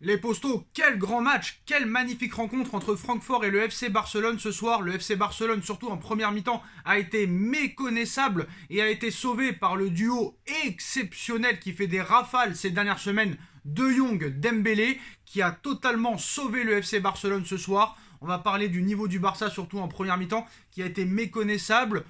Les postaux, quel grand match, quelle magnifique rencontre entre Francfort et le FC Barcelone ce soir. Le FC Barcelone, surtout en première mi-temps, a été méconnaissable et a été sauvé par le duo exceptionnel qui fait des rafales ces dernières semaines de Young, Dembélé, qui a totalement sauvé le FC Barcelone ce soir. On va parler du niveau du Barça, surtout en première mi-temps, qui a été méconnaissable.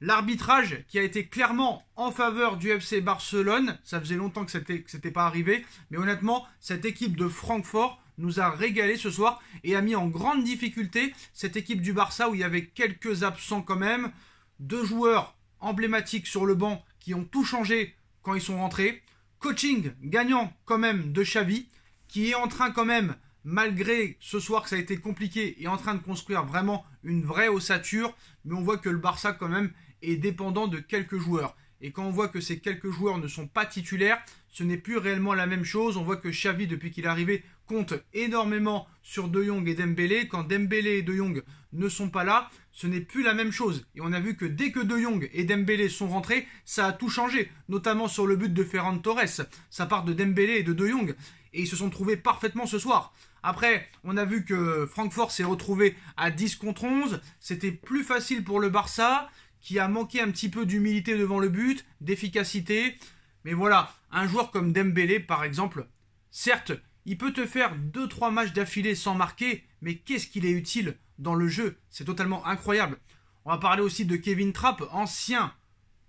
L'arbitrage qui a été clairement en faveur du FC Barcelone, ça faisait longtemps que c'était n'était pas arrivé, mais honnêtement, cette équipe de Francfort nous a régalé ce soir et a mis en grande difficulté cette équipe du Barça où il y avait quelques absents quand même, deux joueurs emblématiques sur le banc qui ont tout changé quand ils sont rentrés, coaching gagnant quand même de Xavi qui est en train quand même malgré ce soir que ça a été compliqué, est en train de construire vraiment une vraie ossature. Mais on voit que le Barça, quand même, et dépendant de quelques joueurs. Et quand on voit que ces quelques joueurs ne sont pas titulaires, ce n'est plus réellement la même chose. On voit que Xavi, depuis qu'il est arrivé, compte énormément sur De Jong et Dembélé. Quand Dembélé et De Jong ne sont pas là, ce n'est plus la même chose. Et on a vu que dès que De Jong et Dembélé sont rentrés, ça a tout changé, notamment sur le but de Ferran Torres. Ça part de Dembélé et de De Jong. Et ils se sont trouvés parfaitement ce soir. Après, on a vu que Francfort s'est retrouvé à 10 contre 11. C'était plus facile pour le Barça qui a manqué un petit peu d'humilité devant le but, d'efficacité. Mais voilà, un joueur comme Dembélé, par exemple, certes, il peut te faire 2-3 matchs d'affilée sans marquer, mais qu'est-ce qu'il est utile dans le jeu C'est totalement incroyable. On va parler aussi de Kevin Trapp, ancien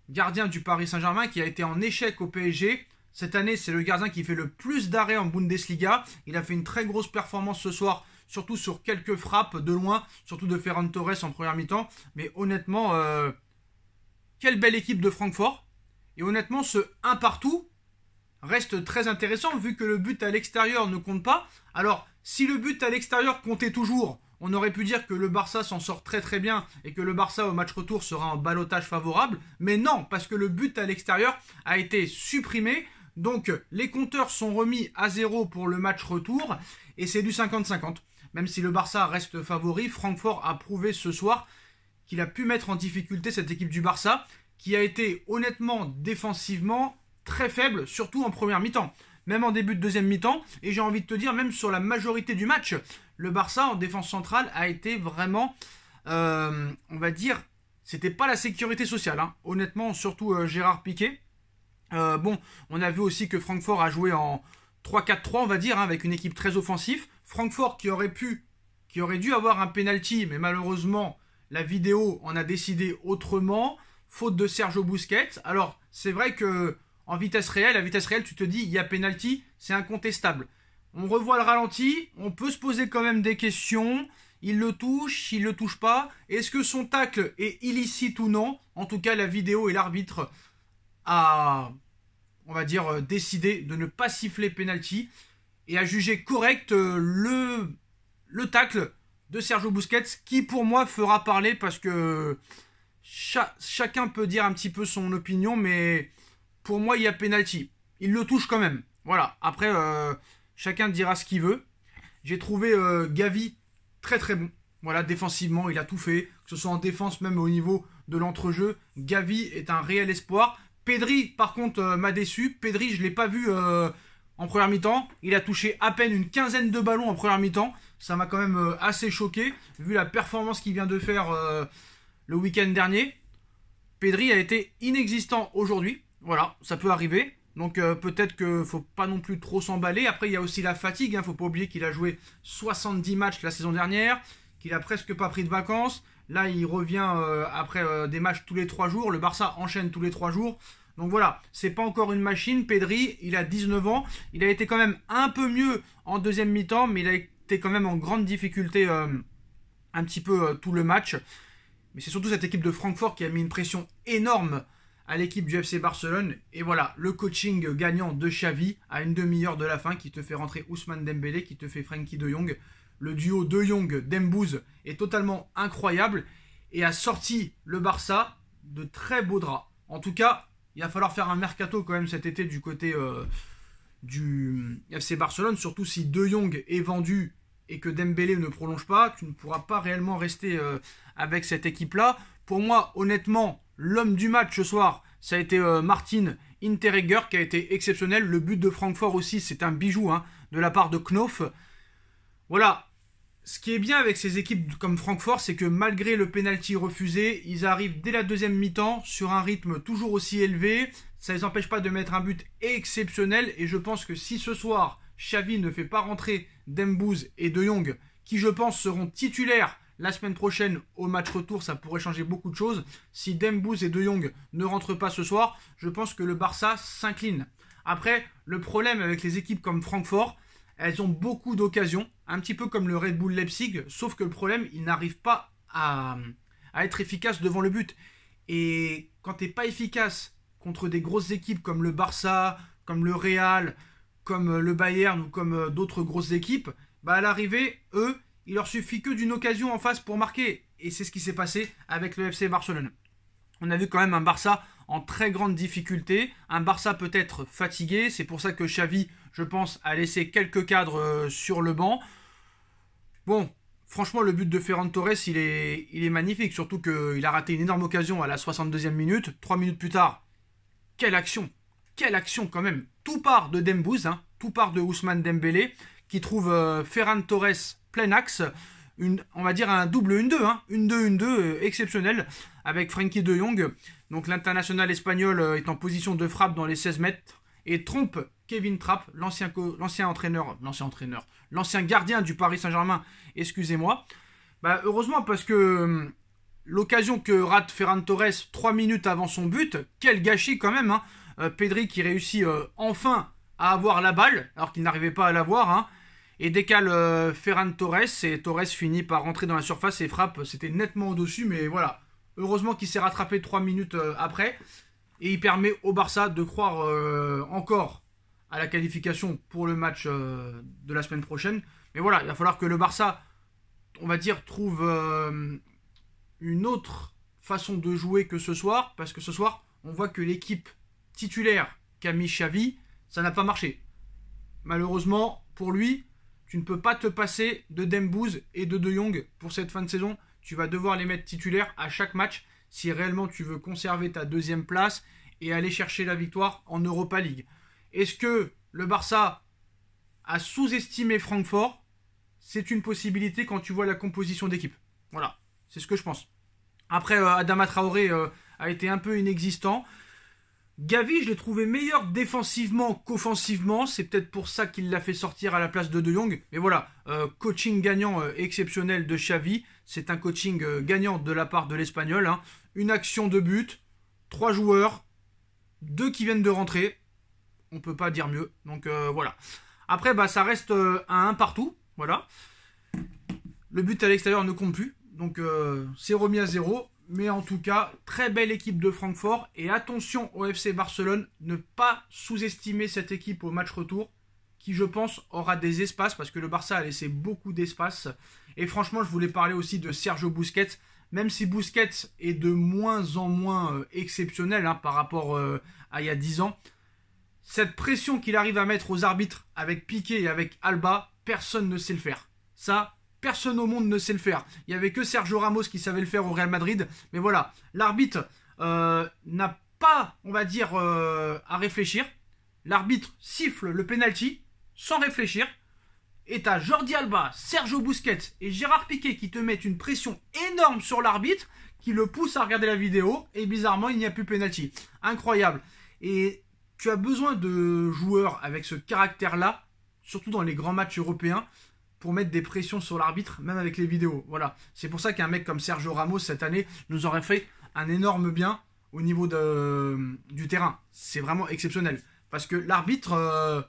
gardien du Paris Saint-Germain, qui a été en échec au PSG. Cette année, c'est le gardien qui fait le plus d'arrêts en Bundesliga. Il a fait une très grosse performance ce soir surtout sur quelques frappes de loin, surtout de Ferran Torres en première mi-temps. Mais honnêtement, euh, quelle belle équipe de Francfort. Et honnêtement, ce 1 partout reste très intéressant vu que le but à l'extérieur ne compte pas. Alors, si le but à l'extérieur comptait toujours, on aurait pu dire que le Barça s'en sort très très bien et que le Barça au match retour sera en balotage favorable. Mais non, parce que le but à l'extérieur a été supprimé. Donc les compteurs sont remis à zéro pour le match retour et c'est du 50-50. Même si le Barça reste favori, Francfort a prouvé ce soir qu'il a pu mettre en difficulté cette équipe du Barça, qui a été honnêtement défensivement très faible, surtout en première mi-temps, même en début de deuxième mi-temps, et j'ai envie de te dire, même sur la majorité du match, le Barça en défense centrale a été vraiment, euh, on va dire, c'était pas la sécurité sociale, hein. honnêtement, surtout euh, Gérard Piquet. Euh, bon, on a vu aussi que Francfort a joué en, 3-4-3, on va dire, hein, avec une équipe très offensive. Francfort qui aurait pu, qui aurait dû avoir un penalty, mais malheureusement, la vidéo en a décidé autrement, faute de Sergio Busquets. Alors, c'est vrai que en vitesse réelle, à vitesse réelle, tu te dis, il y a penalty, c'est incontestable. On revoit le ralenti, on peut se poser quand même des questions. Il le touche, il le touche pas. Est-ce que son tacle est illicite ou non En tout cas, la vidéo et l'arbitre a on va dire, euh, décidé de ne pas siffler penalty et à juger correct euh, le, le tacle de Sergio Busquets, qui pour moi fera parler parce que chacun peut dire un petit peu son opinion, mais pour moi, il y a penalty. Il le touche quand même. Voilà. Après, euh, chacun dira ce qu'il veut. J'ai trouvé Gavi très très bon. Voilà, défensivement, il a tout fait. Que ce soit en défense, même au niveau de l'entrejeu, Gavi est un réel espoir. Pedri, par contre, euh, m'a déçu. Pedri, je l'ai pas vu euh, en première mi-temps. Il a touché à peine une quinzaine de ballons en première mi-temps. Ça m'a quand même euh, assez choqué, vu la performance qu'il vient de faire le week-end dernier. Pedri a été inexistant aujourd'hui. Voilà, ça peut arriver. Donc peut-être ne faut pas non plus trop s'emballer. Après, il y a aussi la fatigue. ne hein. Faut pas oublier qu'il a joué 70 matchs la saison dernière, qu'il a presque pas pris de vacances. Là, il revient euh, après euh, des matchs tous les trois jours. Le Barça enchaîne tous les trois jours. Donc voilà, c'est pas encore une machine. Pedri, il a 19 ans. Il a été quand même un peu mieux en deuxième mi-temps, mais il a été quand même en grande difficulté euh, un petit peu tout le match. Mais c'est surtout cette équipe de Francfort qui a mis une pression énorme à l'équipe du FC Barcelone. Et voilà, le coaching gagnant de Xavi à une demi-heure de la fin qui te fait rentrer Ousmane Dembélé, qui te fait Frankie de Jong le duo De Jong Dembouz est totalement incroyable et a sorti le Barça de très beaux draps. En tout cas, il va falloir faire un mercato quand même cet été du côté euh, du euh, FC Barcelone, surtout si De Jong est vendu et que Dembélé ne prolonge pas, tu ne pourras pas réellement rester euh, avec cette équipe-là. Pour moi, honnêtement, l'homme du match ce soir, ça a été Martin Interreguer. qui a été exceptionnel. Le but de Francfort aussi, c'est un bijou hein, de la part de Knof. Voilà, ce qui est bien avec ces équipes comme Francfort, c'est que malgré le pénalty refusé, ils arrivent dès la deuxième mi-temps sur un rythme toujours aussi élevé. Ça ne les empêche pas de mettre un but exceptionnel. Et je pense que si ce soir, Xavi ne fait pas rentrer Dembouz et De Jong, qui je pense seront titulaires la semaine prochaine au match retour, ça pourrait changer beaucoup de choses. Si Dembouz et De Jong ne rentrent pas ce soir, je pense que le Barça s'incline. Après, le problème avec les équipes comme Francfort, elles ont beaucoup d'occasions, un petit peu comme le Red Bull Leipzig, sauf que le problème, ils n'arrivent pas à, être efficaces devant le but. Et quand tu n'es pas efficace contre des grosses équipes comme le Barça, comme le Real, comme euh, le Bayern ou comme euh, d'autres grosses équipes, bah, à l'arrivée, eux, il leur suffit que d'une occasion en face pour marquer. Et c'est ce qui s'est passé avec le FC Barcelone. On a vu quand même un Barça en très grande difficulté. Un Barça peut être fatigué, c'est pour ça que Xavi, je pense, a laissé quelques cadres euh, sur le banc. Bon, franchement, le but de Ferran Torres, il est, il est magnifique, surtout qu'il a raté une énorme occasion à la 62e minute. Trois minutes plus tard, quelle action Quelle action quand même Tout part de Dembouz, hein. tout part de Ousmane Dembélé, qui trouve euh, Ferran Torres plein axe. on va dire un double 1-2, une 1-2, 1 hein. euh, exceptionnel, avec Frankie de Jong. Donc l'international espagnol euh, est en position de frappe dans les 16 mètres et trompe Kevin Trapp, l'ancien entraîneur, l'ancien entraîneur, l'ancien gardien du Paris Saint-Germain, excusez-moi. Bah, heureusement parce que hum, l'occasion que rate Ferran Torres 3 minutes avant son but, quel gâchis quand même. Hein. Euh, Pedri qui réussit euh, enfin à avoir la balle, alors qu'il n'arrivait pas à l'avoir, hein, et décale Ferran Torres, et Torres finit par rentrer dans la surface et frappe, c'était nettement au-dessus, mais voilà, Heureusement qu'il s'est rattrapé 3 minutes euh, après. Et il permet au Barça de croire euh, encore à la qualification pour le match euh, de la semaine prochaine. Mais voilà, il va falloir que le Barça, on va dire, trouve une autre façon de jouer que ce soir. Parce que ce soir, on voit que l'équipe titulaire Camille Chavi, Xavi, ça n'a pas marché. Malheureusement, pour lui, tu ne peux pas te passer de Dembouz et de De Jong pour cette fin de saison tu vas devoir les mettre titulaires à chaque match si réellement tu veux conserver ta deuxième place et aller chercher la victoire en Europa League. Est-ce que le Barça a sous-estimé Francfort C'est une possibilité quand tu vois la composition d'équipe. Voilà, c'est ce que je pense. Après, euh, Adama Traoré euh, a été un peu inexistant. Gavi, je l'ai trouvé meilleur défensivement qu'offensivement. C'est peut-être pour ça qu'il l'a fait sortir à la place de De Jong. Mais voilà, euh, coaching gagnant exceptionnel de Xavi. C'est un coaching euh, gagnant de la part de l'Espagnol. Hein. Une action de but, trois joueurs, deux qui viennent de rentrer. On peut pas dire mieux. Donc euh, voilà. Après, bah, ça reste un euh, un partout. Voilà. Le but à l'extérieur ne compte plus. Donc c'est remis à zéro. Mais en tout cas, très belle équipe de Francfort. Et attention au FC Barcelone, ne pas sous-estimer cette équipe au match retour, qui je pense aura des espaces, parce que le Barça a laissé beaucoup d'espace. Et franchement, je voulais parler aussi de Sergio Busquets. Même si Busquets est de moins en moins euh, exceptionnel hein, par rapport euh, à il y a 10 ans, cette pression qu'il arrive à mettre aux arbitres avec Piqué et avec Alba, personne ne sait le faire. Ça, personne au monde ne sait le faire. Il n'y avait que Sergio Ramos qui savait le faire au Real Madrid. Mais voilà, l'arbitre euh, n'a pas, on va dire, à réfléchir. L'arbitre siffle le penalty sans réfléchir et t'as Jordi Alba, Sergio Busquets et Gérard Piquet qui te mettent une pression énorme sur l'arbitre, qui le pousse à regarder la vidéo, et bizarrement, il n'y a plus penalty. Incroyable. Et tu as besoin de joueurs avec ce caractère-là, surtout dans les grands matchs européens, pour mettre des pressions sur l'arbitre, même avec les vidéos. Voilà. C'est pour ça qu'un mec comme Sergio Ramos, cette année, nous aurait fait un énorme bien au niveau de, du terrain. C'est vraiment exceptionnel. Parce que l'arbitre euh,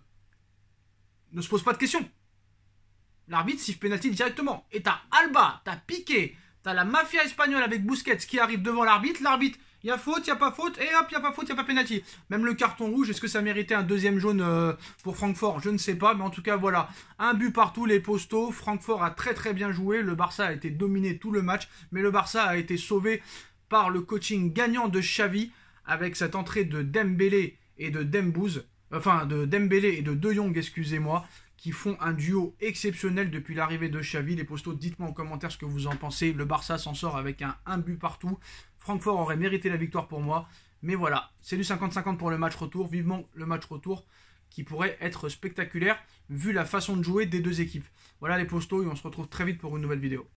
ne se pose pas de questions. L'arbitre siffle penalty directement. Et t'as Alba, t'as Piqué, t'as la mafia espagnole avec Busquets qui arrive devant l'arbitre. L'arbitre, il y a faute, il y a pas faute, et hop, il y a pas faute, il y a pas penalty. Même le carton rouge, est-ce que ça méritait un deuxième jaune euh, pour Francfort Je ne sais pas, mais en tout cas voilà, un but partout les postaux. Francfort a très très bien joué, le Barça a été dominé tout le match, mais le Barça a été sauvé par le coaching gagnant de Xavi avec cette entrée de Dembélé et de Dembouze, enfin de Dembélé et de De Jong, excusez-moi, qui font un duo exceptionnel depuis l'arrivée de Xavi. Les postos, dites-moi en commentaire ce que vous en pensez. Le Barça s'en sort avec un, un but partout. Francfort aurait mérité la victoire pour moi. Mais voilà, c'est du 50-50 pour le match retour. Vivement le match retour qui pourrait être spectaculaire vu la façon de jouer des deux équipes. Voilà les postos et on se retrouve très vite pour une nouvelle vidéo.